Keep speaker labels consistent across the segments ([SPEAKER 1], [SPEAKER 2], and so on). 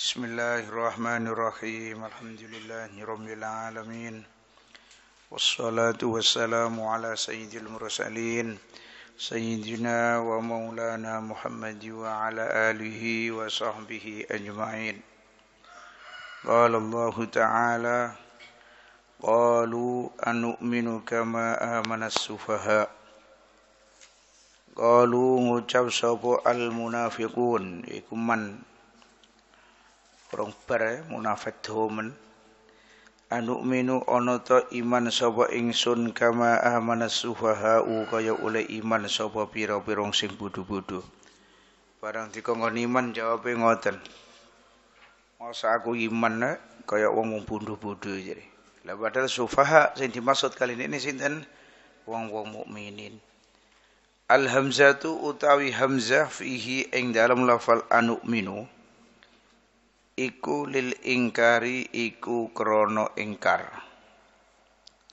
[SPEAKER 1] بسم الله الرحمن الرحيم الحمد لله رب العالمين والصلاة والسلام على سيد المرسلين سيدنا ومولانا محمد وعلى آله وصحبه أجمعين قال الله تعالى قالوا أنؤمن كما آمن السفهاء قالوا مجب sapa المنافقون munafiqun perang bar munafik domen. Anu minu ono to iman sapa ingsun kama amana suhaha kaya oleh iman sapa pira pirong sing budu budu Barang dikongkon iman jawabe ngoten. Masa aku iman eh, kaya wong budu budu jadi. Lah padahal sufaha sing dimaksud kali ini sinten? Wong-wong mukminin. Al hamzatu utawi hamzah fihi ing dalam lafal anu minu iku lil ingkari iku krono ingkar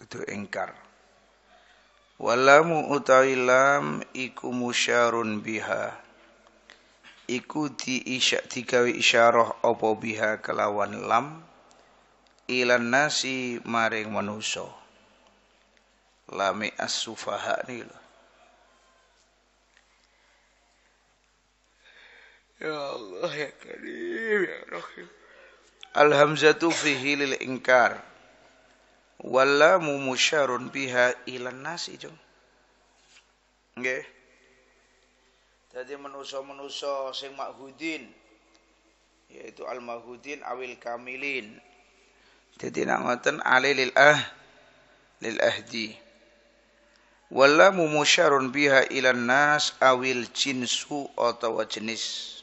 [SPEAKER 1] itu ingkar walamu utawi lam iku musyarun biha iku diisya digawe isyarah apa biha kelawan lam ilan nasi maring manusa lame as-sufaha niku Ya Allah ya Karim ya Rahim. Al hamzatu fihi lil inkar. Wallamu musyarun biha ilan nasi jong. Nggih. Dadi manusa-manusa sing makhudin. yaitu al maghudin awil kamilin. Dadi nak ngoten alilil ah lil ahdi. Wallamu musyarun biha ilan nas awil jinsu atau jenis.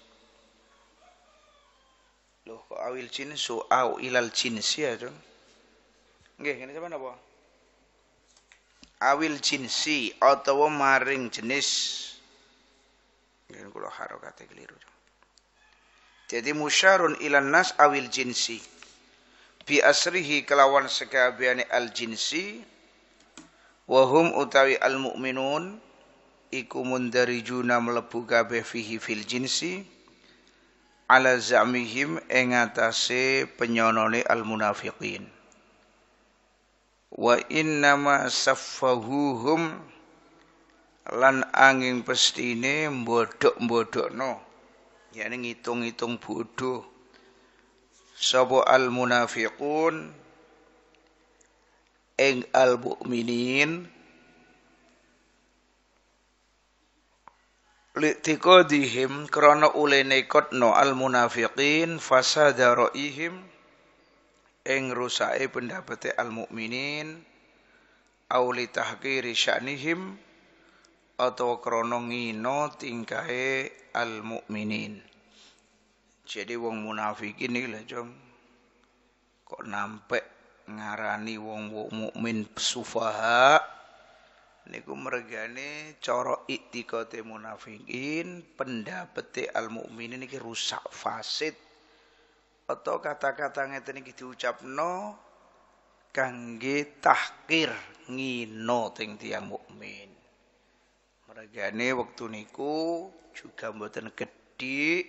[SPEAKER 1] Loh kok awil jinsu au ilal jinsi ya dong. Nggih, ngene sampean apa? Awil jinsi atau maring jenis. Ngene kula harokate keliru. Jadi musyarun ilan nas awil jinsi. Bi asrihi kelawan sekabiane al jinsi wahum utawi al mukminun iku mundarijuna mlebu kabeh fihi fil jinsi ala zamihim ing atase penyonone al munafiqin wa inna ma saffahuhum lan angin pestine bodok-bodok no. yakni ngitung-ngitung bodoh sapa al munafiqun eng al mukminin li'tiqadihim krana ulene no al munafiqin fasa ra'ihim ing rusake pendapate al mukminin au li sya'nihim atau krana ngino tingkahe al mukminin jadi wong munafikin iki lho jong kok nampek ngarani wong mukmin sufaha niku mergane cara iktikate munafikin pendapete al mukminin niki rusak fasid atau kata-kata ngeten iki diucapno kangge tahkir ngino teng tiang mukmin mergane wektu niku juga mboten gedhi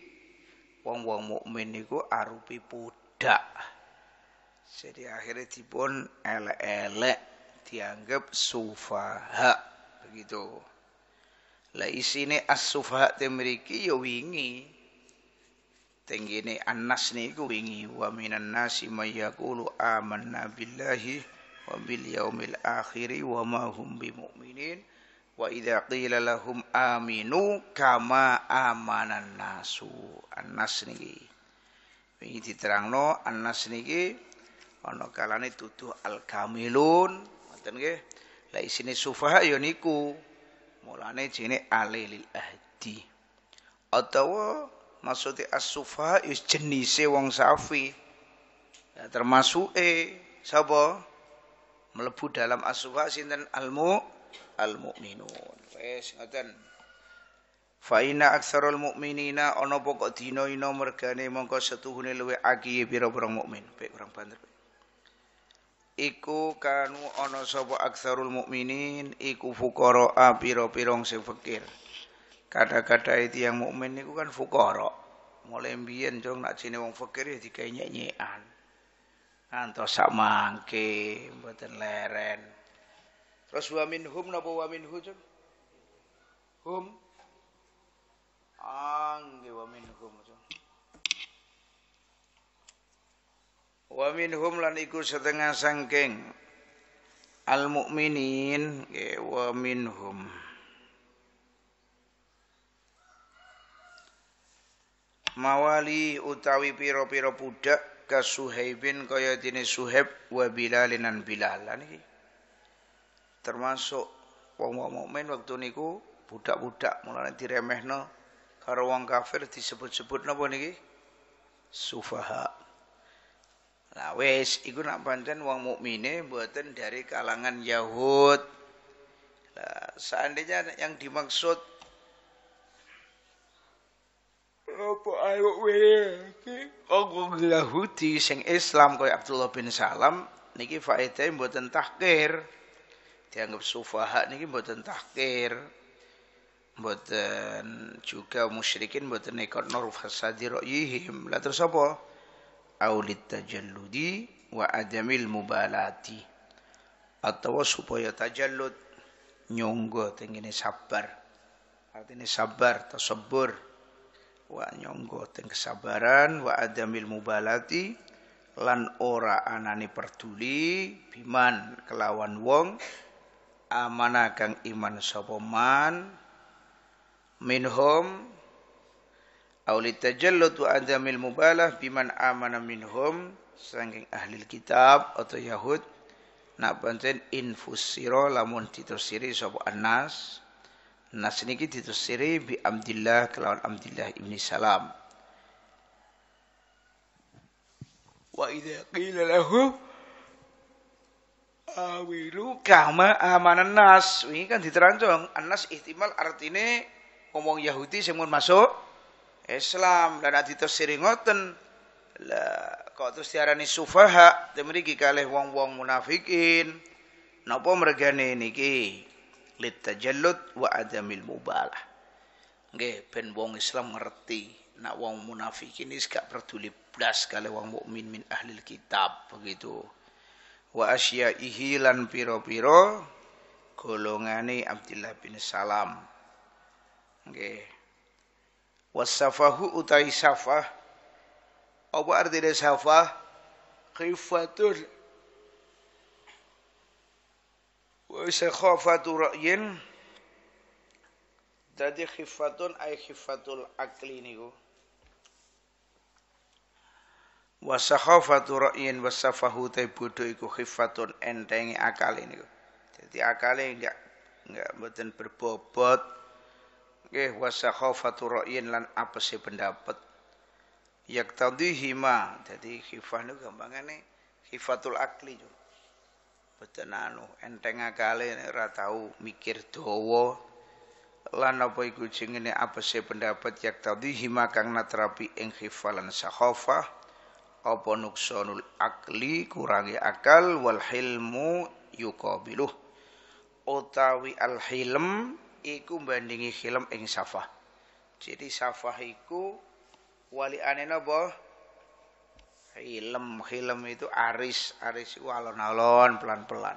[SPEAKER 1] wong-wong mukmin niku arupi pudak. jadi akhirnya dipun elek-elek dianggap sufaha begitu. Lah isine as-sufaha temriki ya wingi. tenggine anas niku wingi wa minan nasi may yaqulu amanna billahi wa bil yaumil akhiri wa ma hum bimumin wa idza qila lahum aminu kama amanan nasu anas niki wingi diterangno anas niki ana kalane tuduh al kamilun Ngeten nggih. Lah isine sufaha ya niku. Mulane jenenge alilil ahdi. Atawa maksudnya as-sufaha ya is jenise wong safi. Ya, termasuk e sapa melebu dalam as-sufaha sinten al-mu al-mukminun. Wes ngoten. Faina aksarul mukminina ana pokok dina ina mergane mongko setuhune luwe agi pira-pira mukmin. Pek kurang banter. iku kanu ana sapa aksarul mukminin iku fuqara pira-pirang sing fakir kada-kada iki yang mukmin niku kan fuqara Mulai mbiyen jeng nak jine wong fakir ya dikenyek-nyekan antos sak mangke mboten leren terus wa minhum napa wa minhu jeng hum ah nggih wa minhum jeng wa minhum lan iku setengah sangking al mukminin wa minhum mawali utawi piro-piro budak ka Suhaibin kaya dene Suhaib wa Bilalinan Bilal niki termasuk wong-wong mukmin waktu niku budak-budak mulane diremehno karo wong kafir disebut-sebut napa niki sufaha Nah wis iku nak pancen wong mukmine mboten dari kalangan Yahud. Nah, seandainya yang dimaksud apa ayo mukmine iki wong Yahudi sing Islam kaya Abdullah bin Salam niki faedahe mboten tahkir. Dianggap sufaha niki mboten tahkir. Mboten juga musyrikin mboten ikut nur fasadi ra'yihim. Lah terus apa? au litajalludi wa adamil mubalati atau supaya tajallud nyonggo tengene sabar artinya sabar tasabbur wa nyonggo teng kesabaran wa adamil mubalati lan ora anani perduli biman kelawan wong amana kang iman sapa man minhum Auli tajallutu adamil mubalah biman amana minhum sangking ahli kitab atau Yahud nak panten infusiro lamun ditersiri sapa anas nas niki ditersiri bi amdillah kelawan amdillah ibni Salam wa idza qila lahu awilu kama amanan nas ini kan diterangkan anas ihtimal artine ngomong Yahudi semua masuk Islam dan ati tafsir ngoten lah kok terus diarani sufaha demikian kalih wong-wong munafikin napa mergane niki lit tajallud wa adamil mubalah nggih ben wong Islam ngerti nak wong munafikin ini gak peduli blas kalih wong mukmin min ahli kitab begitu wa asyaihi lan piro-piro golongane Abdullah bin Salam nggih wasafahu utai safah apa dari safah khifatul. wa ra'yin jadi khifatun ay khifatul akli niku wa ra'yin wa safahu bodoh bodho iku khifatun entengi akal niku jadi akale enggak enggak mboten berbobot nggih wasakhafatu ra'yin lan sih pendapat yak ma dadi khifah niku gampangane khifatul akli yo beten anu enteng akale ora tau mikir dawa lan apa iku jengene sih pendapat yaktadihi ma kang natrapi ing lan sakhafah apa nuksanul akli kurangi akal wal hilmu yuqabiluh utawi al hilm iku bandingi khilm ing safah. Jadi safah iku ane nopo Khilm, khilm itu aris, aris walon alon pelan-pelan.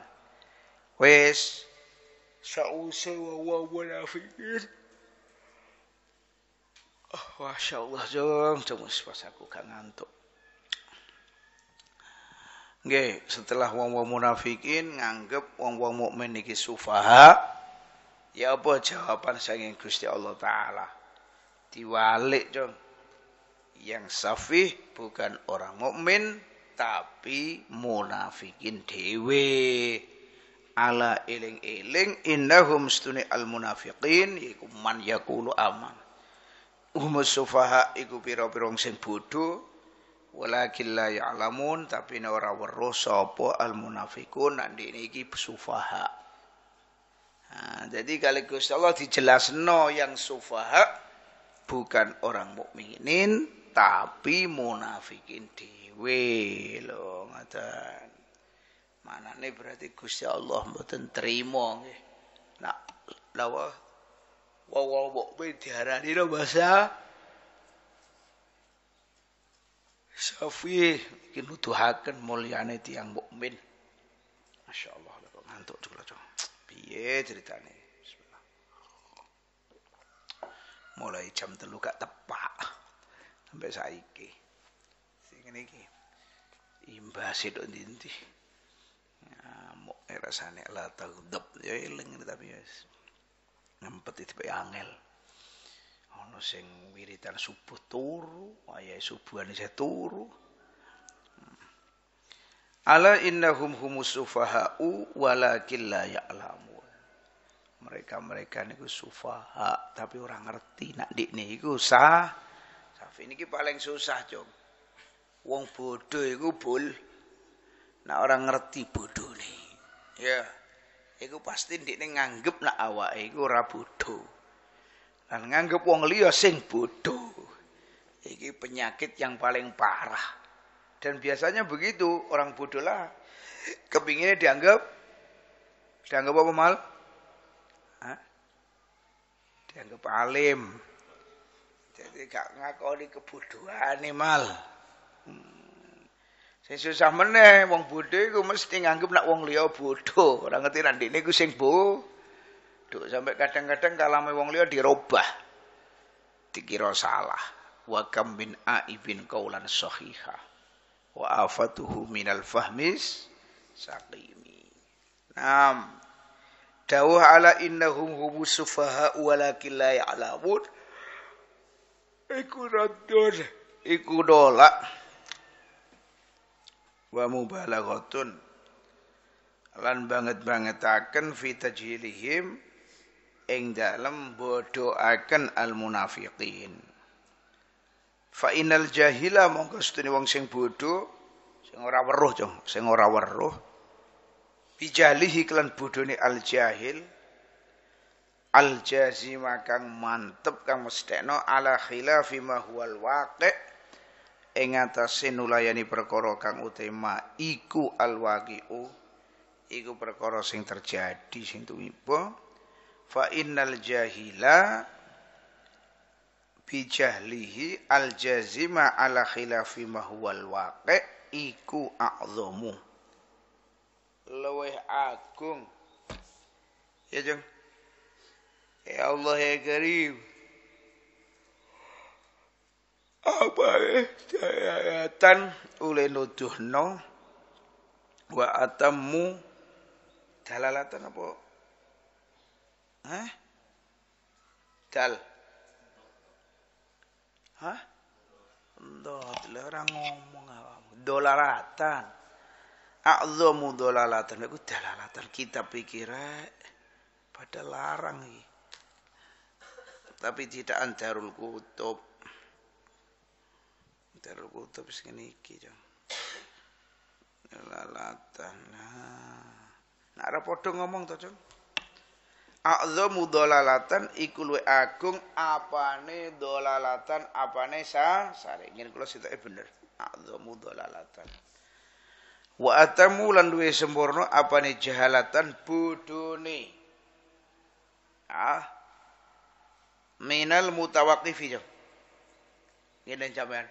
[SPEAKER 1] Wes, sause wa wa nafikin. Oh, Masya Allah, jom, jom, pas aku gak ngantuk. Nggih, setelah wong-wong munafikin nganggep wong-wong mukmin iki sufaha, Ya apa jawaban saking Gusti Allah Ta'ala? Diwalik dong. Yang safih bukan orang mukmin tapi munafikin dewe. Ala iling-iling innahum stuni al munafiqin Iku man yakulu aman. Umus sufaha iku pira-pira sing bodho walakin la ya'lamun tapi ora weruh sapa al munafiqun nek iki sufaha. Nah, jadi kalau Gusti Allah No yang sufaha bukan orang mukminin tapi munafikin lo lho mana nih berarti Gusti Allah mboten trima nggih. Nak lawa wong-wong mukmin diarani no bahasa ya. Syafi'i iki nuduhaken mulyane tiyang mukmin. Masyaallah. Piye ceritane? Mulai jam telu gak tepak sampai saiki. Sing ngene iki. Imbas itu ndi-ndi. Ngamuk e rasane la taghdab ya eling tapi wis. Ngempet itu angel. Ono sing wiritan subuh turu, wayahe subuhane saya turu. Ala innahum humus sufaha'u walakin la ya'lamu mereka-mereka niku sufaha tapi orang ngerti nak dik niku sah safi ini paling susah jong wong bodoh iku bul nak orang ngerti bodoh nih ya iku pasti dik nganggep nak awak iku ora bodoh Dan nganggep wong liya sing bodoh iki penyakit yang paling parah dan biasanya begitu orang bodoh lah kepinginnya dianggap dianggap apa mal dianggap alim. Jadi gak ngakoni kebodohan nih mal. Hmm. Sing susah meneh wong bodho iku mesti nganggep nak wong liya bodoh ora ngerti randine iku sing bodho. sampai kadang-kadang kalame wong liya dirubah. Dikira salah. Wa kam min aibin qaulan sahiha. Wa afatuhu minal fahmis saqimi. Naam. Dawuh ala innahum humus sufaha walakin la ya'lamun. Iku radun, iku dolak. Wa mubalaghatun. Lan banget-bangetaken fi tajhilihim ing dalem bodoaken al munafiqin. Fa innal jahila mongko sedene wong sing bodoh. sing ora weruh, sing ora weruh bijahlihi kelan bodhone al jahil al jazima kang mantep kang mestekno ala khilafi ma huwal waqi ing atase nulayani perkara kang utema iku al waqi'u iku perkara sing terjadi sing tumiba fa innal jahila bijahlihi al jazima ala khilafi ma huwal waqi iku a'zamu luwih agung. Ya, Jung. Ya Allah ya Karim. Apa ya? dayatan oleh nuduhno wa atammu dalalatan apa? Hah? Dal. Hah? Ndot, ora ngomong apa? Dolaratan a'dhamu dhalalatan iku dalalatan kita pikir pada larang iki tapi tidak antarul kutub antarul kutub sing niki jam lalatan nah ora padha ngomong to jam a'dhamu dhalalatan iku luwe agung apane dhalalatan apane sa sare ngene kula sitoke bener a'dhamu dhalalatan Wa atamu lan duwe sempurna apane jahalatan bodone. Ah. Minal mutawaqifi. Ngene sampean.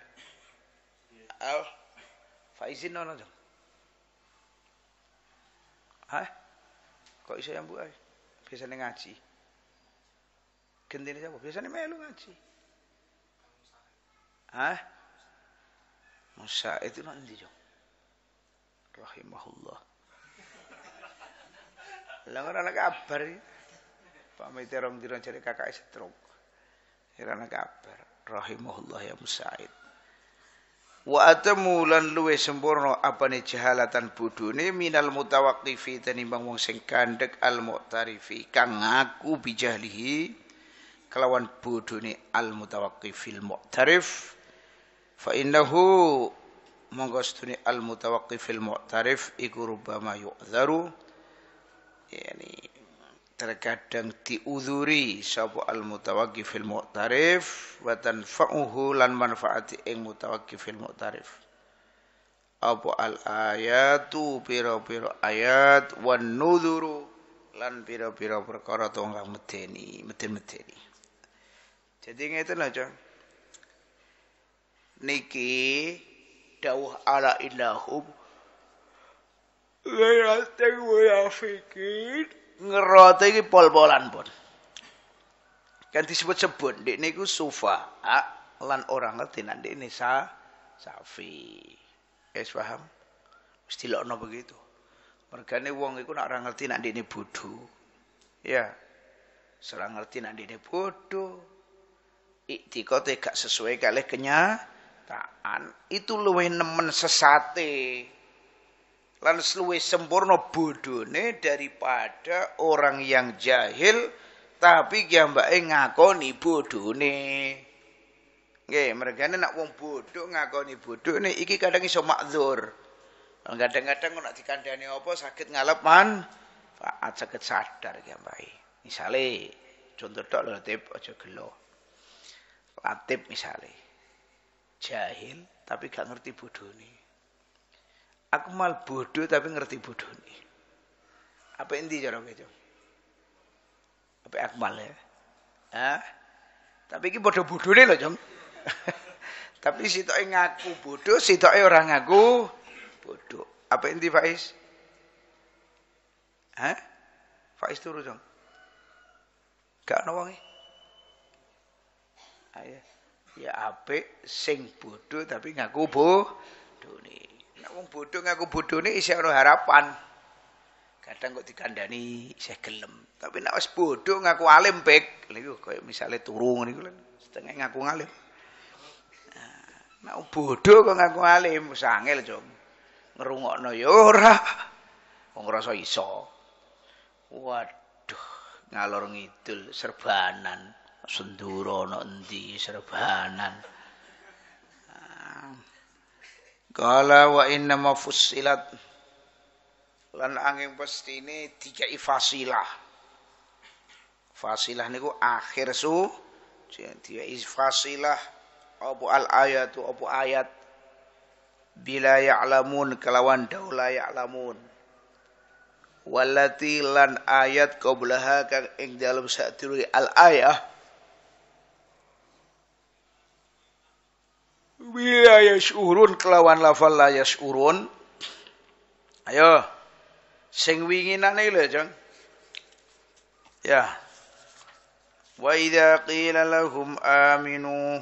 [SPEAKER 1] Iya. al Faizin ono jam. Hah? Kok iso yang buai Biasanya ngaji. Gendine sapa? Biasanya melu ngaji. Hah? Musa itu nanti jam rahimahullah. Lah ora ana kabar. Pamit rong dina jare kakake stroke. Ora ana kabar. Rahimahullah ya Musaid. Wa atamu lan luwe sempurna apane jahalatan bodhone minal mutawaqqifi tenimbang wong sing kandhek al mu'tarifi kang aku bijahlihi kelawan bodhone al mutawaqqifil mu'tarif fa innahu monggo sedune al mutawaqqifil mu'tarif iku rubama yu'dzaru yani terkadang diuduri sapa al mutawaqqifil mu'tarif wa tanfa'uhu lan manfaati ing mutawaqqifil mu'tarif apa al ayatu pira-pira ayat wan nuduru lan pira-pira perkara tonggang medeni meden-medeni jadi ngeten aja niki dawuh ala ilahum Ngerate munafikin ngerate iki pol-polan pun. Kan disebut-sebut ndek niku sufa lan orang ngerti nek ini sa safi. Guys paham? Mesti lokno begitu. Mergane wong iku nak ora ngerti nek ini bodho. Ya. Serang ngerti nek ini bodho. Iktikote gak sesuai kalih kenyataane kenyataan itu luwih nemen sesate lan luwih sempurna bodone daripada orang yang jahil tapi ki mbake ngakoni bodone nggih ini nak wong bodoh ngakoni bodone iki kadang iso makdzur kadang-kadang nek dikandani apa sakit ngalep man faat sakit sadar ki mbake misale contoh tok lho tip aja gelo latif misalnya. Jahil tapi gak ngerti bodoh nih. Aku mal bodoh tapi ngerti bodoh nih. Apa inti cara gitu? Apa akmal ya? Hah? Tapi ini bodoh bodoh nih loh jom. tapi sitoke ngaku bodoh, sitoke orang ngaku bodoh. Apa inti Faiz? Hah? Faiz turu jom. Gak nawangi. Ayah. ya apik sing bodoh tapi ngaku bodoh nih nah, wong bodoh ngaku bodoh nih isi harapan kadang kok dikandani saya gelem tapi nak wes bodoh ngaku alim pek lagi kayak misalnya turung nih kalian setengah ngaku alim nah, nak bodoh kok ngaku alim sangel jom ngerungok no yora ngerasa iso waduh ngalor ngidul serbanan senduro ana endi serbanan Kala wa inna ma fusilat lan angin pasti ini tiga fasilah. Fasilah niku akhir su jadi fasilah apa al ayatu apa ayat bila ya'lamun kelawan daula ya'lamun walati lan ayat qablaha kang ing dalem sadurunge al ayah Bila yashurun kelawan lafal la yashurun. Ayo. Sing winginane lho, Jeng. Ya. Wa idza qila lahum aminu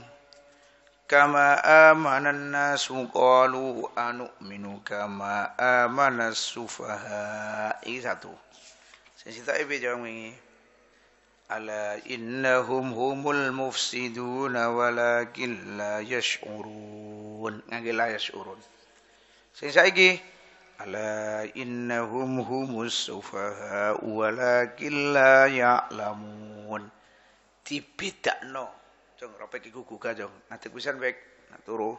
[SPEAKER 1] kama amana an-nasu qalu anu'minu kama amana as-sufaha. Iki satu. Sing sitok e wingi. ألا innahum humul mufsiduna walakin la yash'urun ngangge la yash'urun sing saiki ala innahum humus sufaha walakin la ya'lamun dibedakno jong ropek iku gugah jong ngadeg pisan wek turu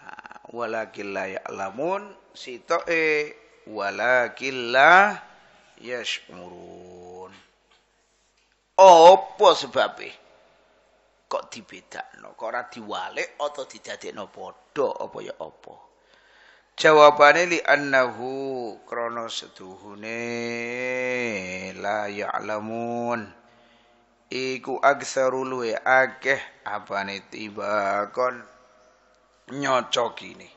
[SPEAKER 1] ah, walakin la ya'lamun sitoke walakin la yash'urun apa sebabe kok dibedakno kok ora diwalek atau didadekno padha apa ya apa jawabane li annahu krana seduhune la ya'lamun iku aksaru luwe akeh apane tiba kon nyocok ini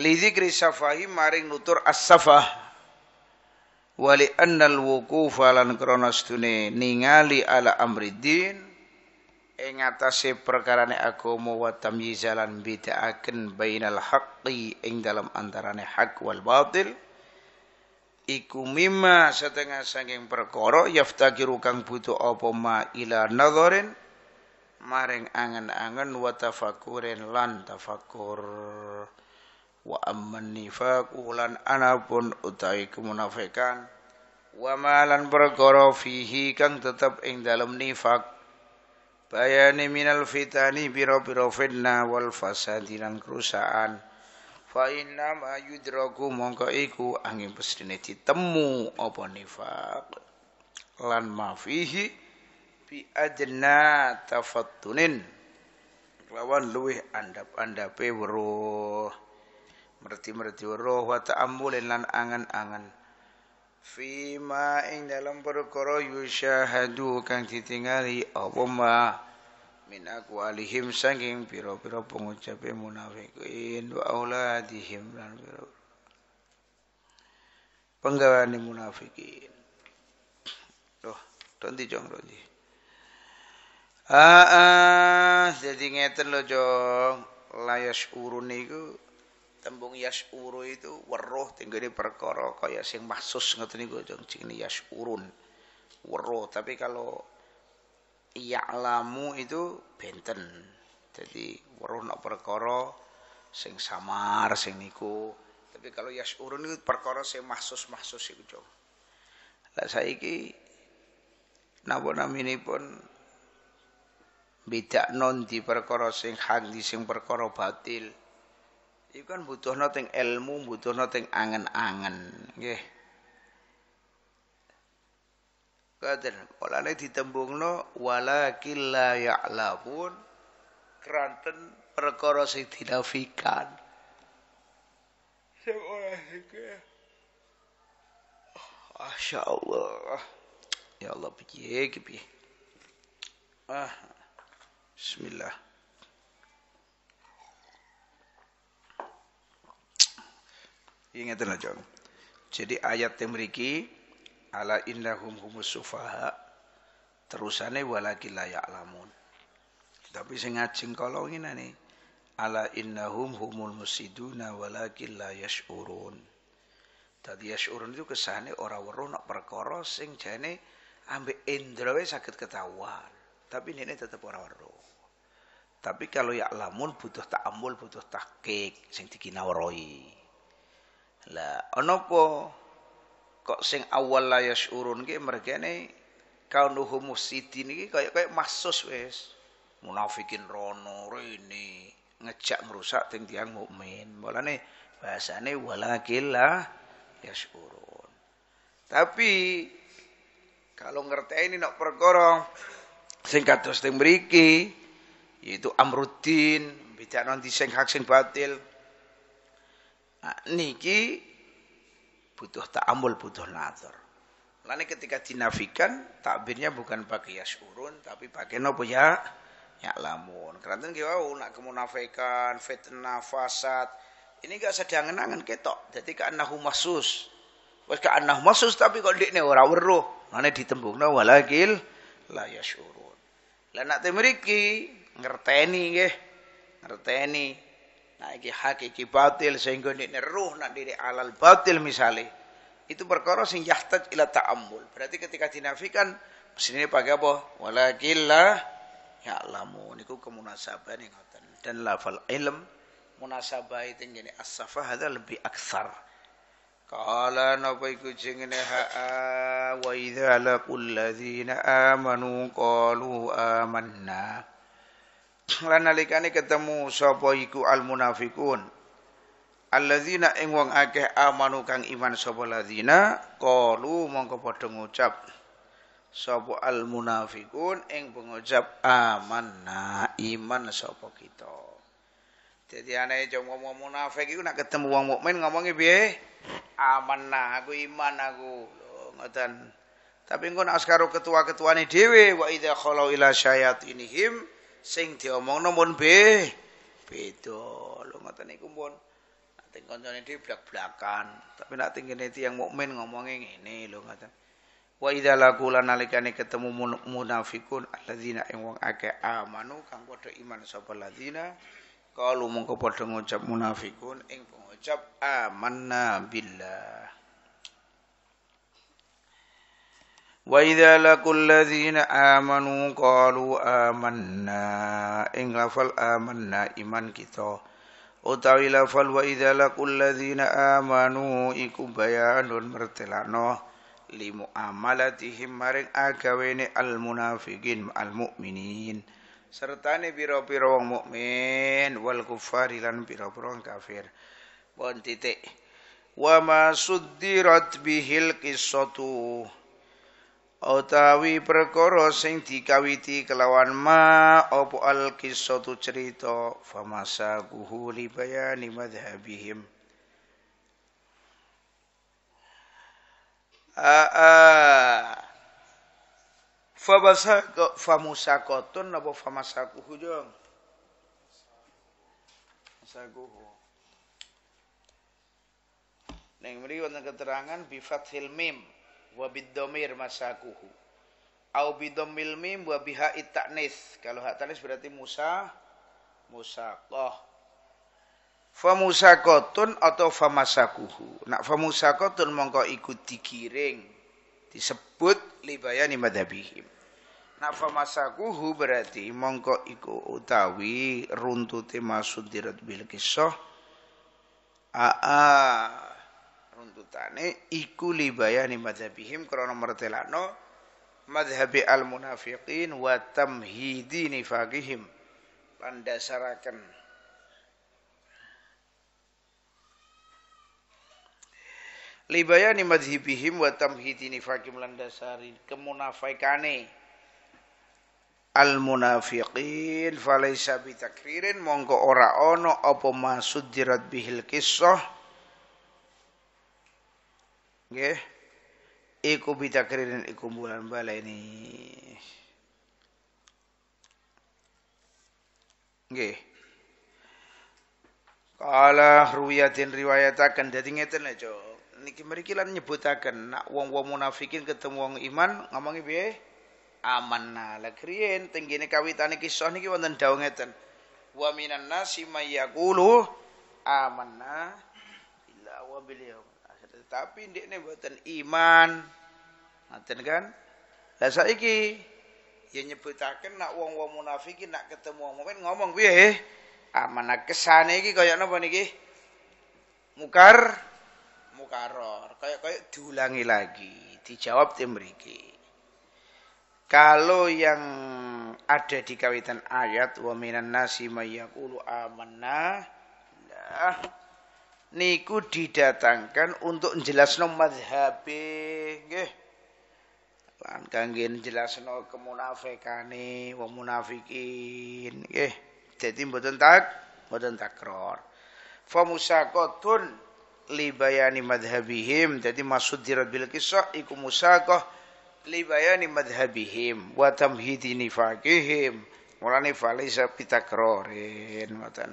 [SPEAKER 1] li zikri maring nutur as wali annal Wuku lan krana sedune ningali ala amriddin ing atase perkarane agama wa tamyizalan bidaaken bainal haqqi ing dalam antarane hak wal batil iku mimma setengah saking perkara yaftakiru kang butuh apa ma ila nadharin maring angen-angen wa tafakurin lan tafakur wa amman nifaq ulan anapun utawi kemunafikan wa malan perkara fihi kang tetep ing dalam nifak bayani minal fitani biro-biro fitnah wal fasadi lan kerusakan fa inna ma yudraku mongko iku angin pesdene ditemu apa nifak lan ma fihi bi adna tafattunin lawan luwih andap-andape weruh merti-merti weruh wa ta'ammulin lan angan-angan fima ing dalam perkara yusyahadu kang ditingali apa ma min aqwalihim saking pira-pira pengucape munafikin wa auladihim lan pira penggawane munafikin loh tondi jong rondi ah, ah jadi ngeten lo jong layas urun niku tembung yasuru itu weruh tinggune perkara kaya sing mahsus ngoten niku ini yasurun. Weruh tapi kalau ya'lamu itu benten. Jadi weruh nak perkara sing samar sing niku. Tapi kalau yasurun itu perkara sing maksus-maksus itu Jong. Lah saiki ini pun beda non di perkara sing hak di sing perkara batil. Iku kan butuh noting ilmu, butuh noting angen-angen, nggih. Kader, olane ditembungno walakil la ya'lamun kranten perkara sing dinafikan. Sing ora Masya Allah. Ya Allah, piye, piye. Ah, Bismillah. Ingatlah John. Jadi ayat yang beriki ala innahum humus sufaha terusane walaki la ya'lamun. Tapi sing ngajeng kolongin nih ala innahum humul musiduna walaki la yash'urun. Tadi yash'urun itu kesane ora weruh nak perkara sing jane ambek indra sakit saged ketahuan. Tapi ini tetap ora weruh. Tapi kalau ya lamun butuh ta'amul, butuh tahqiq sing dikinawroi. Lah ana apa kok sing awal la yasurun ki mergane kaunuhum musidin iki kaya-kaya mahsus wis. Munafikin rono rene ngejak merusak ting tiang mukmin. Mulane bahasane ya yasurun. Tapi kalau ngerti ini nak perkara sing kados teng mriki yaitu amruddin, beda nanti sing hak sing batil. Nah, niki butuh ta'amul, butuh nazar. Lainnya ketika dinafikan, takbirnya bukan pakai yasurun, tapi pakai nopo ya ya'lamun. Keranten ki wau nak kemunafikan, fitnah, fasad. Ini gak sedang angen ketok. Jadi ka'annahu masus. Wes ka'annahu masus tapi kok ndekne ora weruh. ditembuk, ditembungna walakil la yasurun. Lah nak temriki ngerteni nggih. Ngerteni Nah, iki hakiki batil sehingga nek neruh nak diri alal batil misale. Itu perkara sing yahtaj ila ta'ammul. Berarti ketika dinafikan sini pakai apa? Walakillah ya'lamu. Niku kemunasabah ning ngoten. Dan lafal ilm munasabah itu ini as-safah hadza lebih aksar. Kala napa iku jengene ha wa idza laqul ladzina amanu qalu amanna lan nalikane ketemu sapa iku al munafiqun alladzina ing wong akeh amanu kang iman sapa ladzina qalu mongko padha ngucap sapa al munafiqun ing pengucap amanna iman sapa kita jadi aneh jom ngomong munafik itu nak ketemu wong mukmin ngomongnya aman amanna aku iman aku ngoten tapi engko nak karo ketua-ketuane dewe wa ilah syayat ini him sing diomongno mun be beda. Lho ngoten niku mun ning kancane dhewe blak-blakan, tapi nek tingkene tiyang mukmin ngomongnya ngene lho ngoten. Wa idza laqu lanalikane ketemu munafikun alladzina ing wong akeh amanu kang padha iman sapa ladzina kalu mengko padha ngucap munafikun ing pengucap amanna billah. وإذا لقوا الذين آمنوا قالوا آمنا إن لفل آمنا إيمان kita utawi lafal wa idza laqul ladzina amanu iku bayanun mertelano limu amalatihim maring agawene al munafiqin al mukminin ne pira-pira wong mukmin wal kufari lan pira-pira kafir Bon titik wa ma suddirat bihil qissatu utawi perkara sing dikawiti kelawan ma apa al kisotu cerita famasakuhu li bayani madhhabihim aa famusa famusakotun apa famasakuhu jong masakuhu Neng mriki wonten keterangan bifat fathil mim wa bidomir masakuhu au bidomil mim wa biha ta'nis kalau hak ta'nis berarti musa musaqah fa musaqatun atau fa masakuhu nak fa musaqatun mongko ikut digiring disebut libayani madhabihim nak fa masakuhu berarti mongko iku utawi runtute maksud dirat bil kisah aa untuk iku ikulibaya ni madhabihim krana mertelakno madhabi al munafiqin wa tamhidi nifaqihim libaya ni madhabihim bayani madhhabihim wa tamhidi nifaqihim lan dasari kemunafikane al munafiqin falaisa bitakririn mongko ora ono apa maksud dirad bihil kisah Nggih. Iku bitakririn iku bulan ini. Nggih. Kala ruwiyatin riwayatakan dadi ngeten lho, Niki mriki lan nyebutaken nak wong-wong munafikin ketemu wong iman ngomongi piye? Aman lah kriyen tenggene kawitane kisah niki wonten dawuh ngeten. Wa minan nasi may yaqulu amanna illa wa bil yawm tapi ini mboten iman. Ngoten kan? Lah saiki ya nyebutaken nak wong-wong munafikin nak ketemu wong mukmin ngomong piye? Amanah kesane iki kaya napa niki? Mukar mukaror. Kaya-kaya diulangi lagi, dijawab tim mriki. Kalau yang ada di kawitan ayat wa minan nasi mayyaqulu amanah, nah niku didatangkan untuk jelas mazhabe nggih lan kangge jelasno kemunafikane wong munafikin nggih dadi mboten tak mboten takror fa musaqatun li bayani madhhabihim dadi maksud dirat bil kisah iku musaqah li bayani madhhabihim wa tamhidi nifaqihim mulane falisa pitakrorin ngoten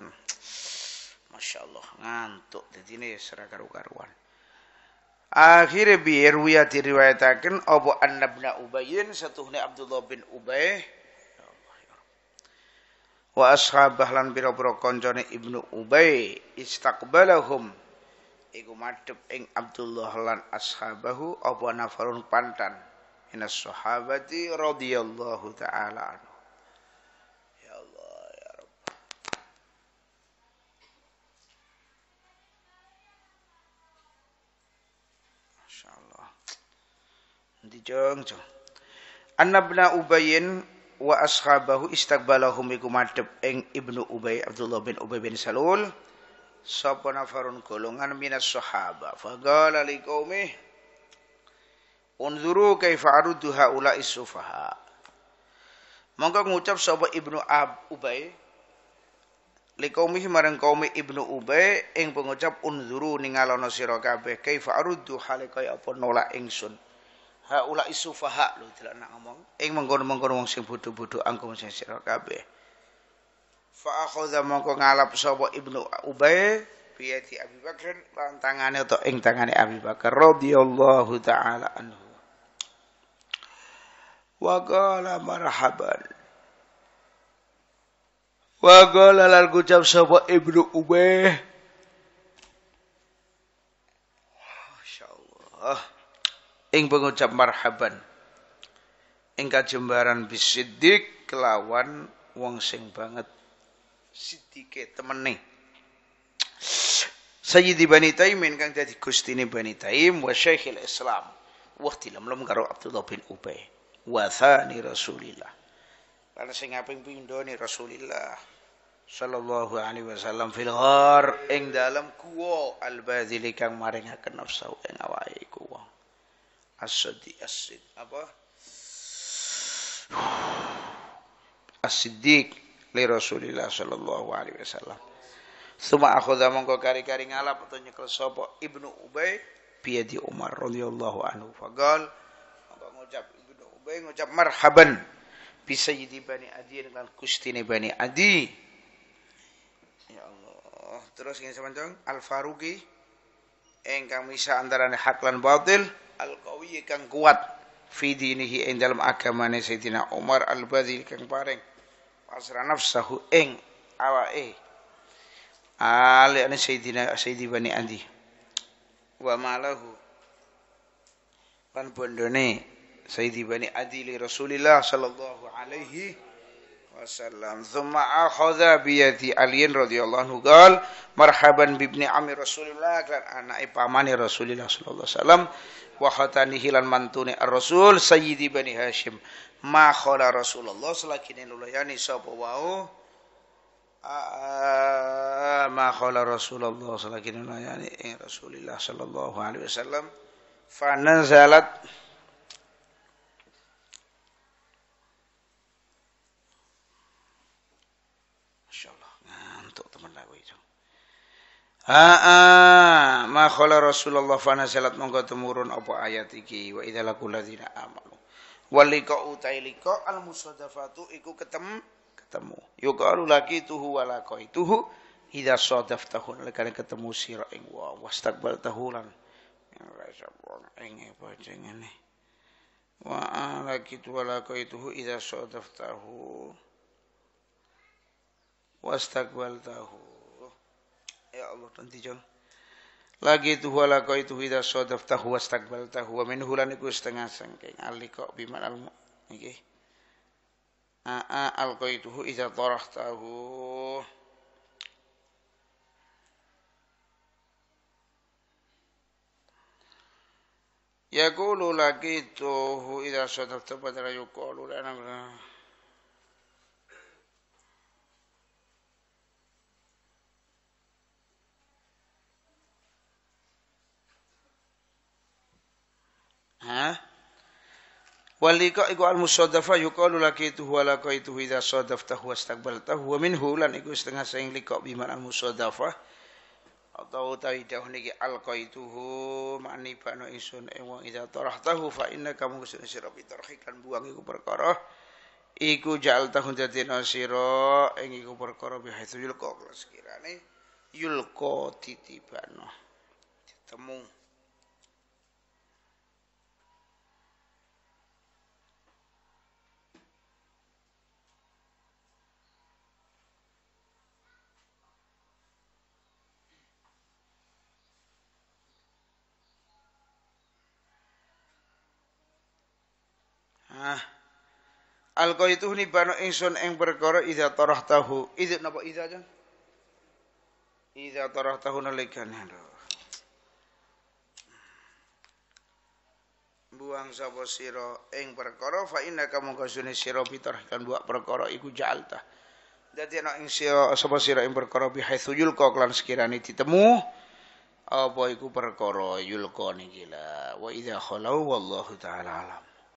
[SPEAKER 1] Masya Allah ngantuk jadi ini serak karu-karuan akhirnya biar wiyah diriwayatakan Abu Annabna satu satuhnya Abdullah bin Ubay wa ashabah lan pira Ibnu Ubay istaqbalahum iku madhep ing Abdullah lan ashabahu Abu nafarun pantan minas sahabati radhiyallahu taala anhu Dijong-jong. Anabna ubayin wa ashabahu istaqbalahum iku madhep ing Ibnu Ubay Abdullah bin Ubay bin Salul sapa nafarun golongan minas sahaba faqala liqaumi unzuru kaifa aruddu haula isufaha mongko ngucap sapa Ibnu Ab Ubay liqaumi marang Ibnu Ubay ing pengucap unzuru ningalono sira kabeh kaifa aruddu halika apa nolak ingsun haula isufaha lho tidak nak ngomong ing mengkono-mengkono wong sing bodho-bodho angkum sing sira kabeh fa akhadha mongko ngalap sapa ibnu ubay biyati Abi Bakr lan tangane atau ing tangane Abi Bakar radhiyallahu taala anhu wa qala marhaban wa qala lan gucap sapa Ibnu Ubay Masyaallah ing pengucap marhaban ing kajembaran bisidik kelawan wong sing banget sidike temene Sayyidi Bani Taim kang jadi kustini Bani Taim wa Syekhul Islam wa lam karo Abdullah bin Ubay wa thani Rasulillah lan sing aping doni Rasulillah sallallahu alaihi wasallam fil ghar ing dalam guwa al-badili kang maringaken nafsu ing awake kuwo Asadi Asid apa? As-Siddiq li Rasulillah sallallahu alaihi wasallam. Suma akhudha mongko kari-kari ngalap atau nyekel sapa Ibnu Ubay piyadi Umar radhiyallahu anhu faqal mongko ngucap Ibnu Ubay ngucap marhaban bi sayyidi Bani Adi dengan kustine Bani Adi. Ya Allah. Terus ngene sampeyan Al Faruqi engkang bisa antara hak lan batil al-qawi kang kuat fi dinihi ing dalam agamane Sayyidina Umar al bazil kang paring asra nafsahu ing awake ali ane Sayyidina Sayyidi Bani Adi wa malahu lan bondone Sayyidi Bani Adi li Rasulillah sallallahu alaihi وسلم ثم أخذ بيدي علي رضي الله عنه قال مرحبا بابن عم رسول الله كان أنا paman رسول الله صلى الله عليه وسلم وخطانه lan منتوني الرسول سيدي بني هاشم ما خلا رسول الله صلى الله عليه وسلم يعني سوف wau ما خلا رسول الله صلى الله عليه وسلم يعني رسول الله صلى الله عليه وسلم فنزلت Haa ma khala Rasulullah fa nasalat mongko temurun apa ayat iki wa idzal ladzina amalu, Walika utailika al musadafatu iku ketem ketemu. Yuqalu laki tuhu wa laqaituhu idza sadaftahu lekane ketemu sira ing wa wastaqbal tahulan. Ya, ing e baca ngene. Wa laki tuhu wa laqaituhu idza sadaftahu wastaqbal tahu. Allah nanti jauh. Lagi itu wala kau itu hidah sodaf tahu astagfal tahu min hulan iku setengah sangking aliko biman al niki. Aa al kau itu hidah torah tahu. Yaqulu lagi tuh hidah sodaf tahu pada yaqulu lana Ha? Walika iku al musaddafa yuqalu lakituhu wa laqaituhu idza sadaftahu wastaqbaltahu wa minhu lan iku setengah saing lika al musaddafa atau tawi dah niki al qaituhu mani bano isun ing eh, wong idza tarahtahu fa inna kamu usun sira bitarhi kan buang iku perkara iku ja'al tahun dadi nasira ing iku perkara bihaitsu yulqa sekirane yulqa titibano ketemu Ah. Alqaitu nibano ingsun berkoro perkara idza tahu, Idza napa idza aja? Idza tarahtahu nalikane. Buang sapa siro eng berkoro, fa innaka mongko sune sira bitarhkan buak perkara iku ja'alta. Dadi ana ing siro sapa sira ing perkara bihaitsu yulqa lan sekirane ditemu apa iku perkara yulqa niki la wa idza khalau wallahu taala alam